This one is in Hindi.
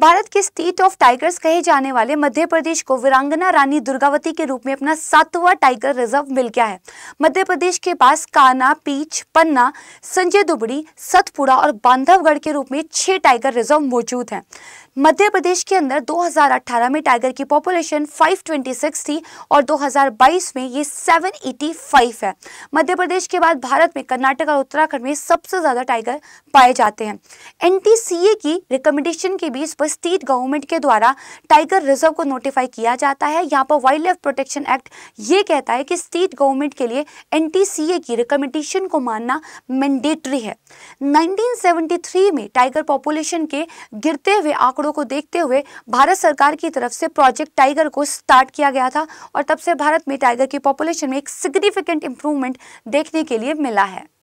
भारत के स्टेट ऑफ टाइगर्स कहे जाने वाले मध्य प्रदेश को वीरांगना रानी दुर्गावती के रूप में अपना सातवां टाइगर रिजर्व मिल गया है मध्य प्रदेश के पास काना पीच पन्ना संजय दुबड़ी सतपुड़ा और बांधवगढ़ के रूप में छह टाइगर रिजर्व मौजूद हैं मध्य प्रदेश के अंदर 2018 में टाइगर की पॉपुलेशन 526 थी और 2022 में ये 785 है मध्य प्रदेश के बाद भारत में कर्नाटक और उत्तराखंड में सबसे ज़्यादा टाइगर पाए जाते हैं एनटीसीए की रिकमेंडेशन के बीच पर स्टेट गवर्नमेंट के द्वारा टाइगर रिजर्व को नोटिफाई किया जाता है यहाँ पर वाइल्ड लाइफ प्रोटेक्शन एक्ट ये कहता है कि स्टेट गवर्नमेंट के लिए एन की रिकमेंडेशन को मानना मैंडेटरी है 1973 में टाइगर पॉपुलेशन के गिरते हुए आंकड़ों को देखते हुए भारत सरकार की तरफ से प्रोजेक्ट टाइगर को स्टार्ट किया गया था और तब से भारत में टाइगर की पॉपुलेशन में एक सिग्निफिकेंट इंप्रूवमेंट देखने के लिए मिला है